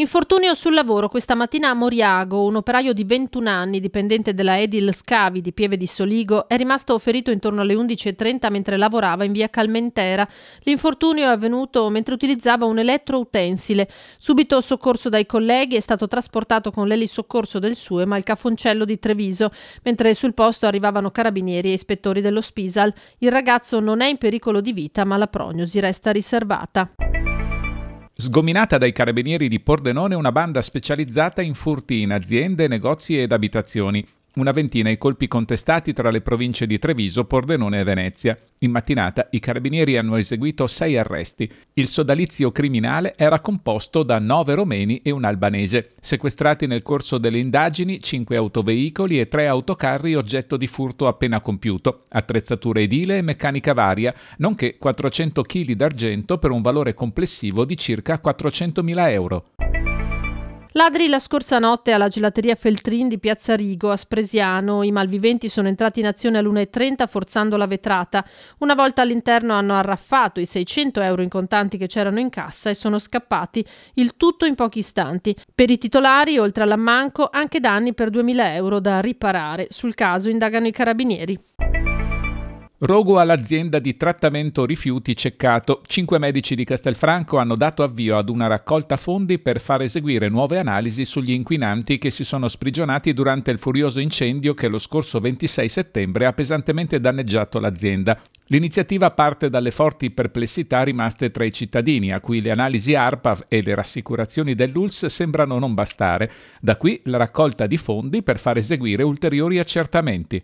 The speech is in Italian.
Infortunio sul lavoro questa mattina a Moriago, un operaio di 21 anni, dipendente della Edil Scavi di Pieve di Soligo, è rimasto ferito intorno alle 11.30 mentre lavorava in via Calmentera. L'infortunio è avvenuto mentre utilizzava un elettroutensile. Subito soccorso dai colleghi è stato trasportato con l'elisoccorso del SUEM al cafoncello di Treviso, mentre sul posto arrivavano carabinieri e ispettori dello Spisal. Il ragazzo non è in pericolo di vita, ma la prognosi resta riservata. Sgominata dai carabinieri di Pordenone una banda specializzata in furti in aziende, negozi ed abitazioni una ventina i colpi contestati tra le province di Treviso, Pordenone e Venezia. In mattinata i carabinieri hanno eseguito sei arresti. Il sodalizio criminale era composto da nove romeni e un albanese. Sequestrati nel corso delle indagini cinque autoveicoli e tre autocarri oggetto di furto appena compiuto, attrezzature edile e meccanica varia, nonché 400 kg d'argento per un valore complessivo di circa 400.000 euro. Ladri la scorsa notte alla gelateria Feltrin di Piazza Rigo a Spresiano. I malviventi sono entrati in azione alle 1.30 forzando la vetrata. Una volta all'interno hanno arraffato i 600 euro in contanti che c'erano in cassa e sono scappati, il tutto in pochi istanti. Per i titolari, oltre all'ammanco, anche danni per 2.000 euro da riparare. Sul caso indagano i carabinieri. Rogo all'azienda di trattamento rifiuti Ceccato. Cinque medici di Castelfranco hanno dato avvio ad una raccolta fondi per far eseguire nuove analisi sugli inquinanti che si sono sprigionati durante il furioso incendio che lo scorso 26 settembre ha pesantemente danneggiato l'azienda. L'iniziativa parte dalle forti perplessità rimaste tra i cittadini, a cui le analisi ARPAV e le rassicurazioni dell'ULS sembrano non bastare. Da qui la raccolta di fondi per far eseguire ulteriori accertamenti.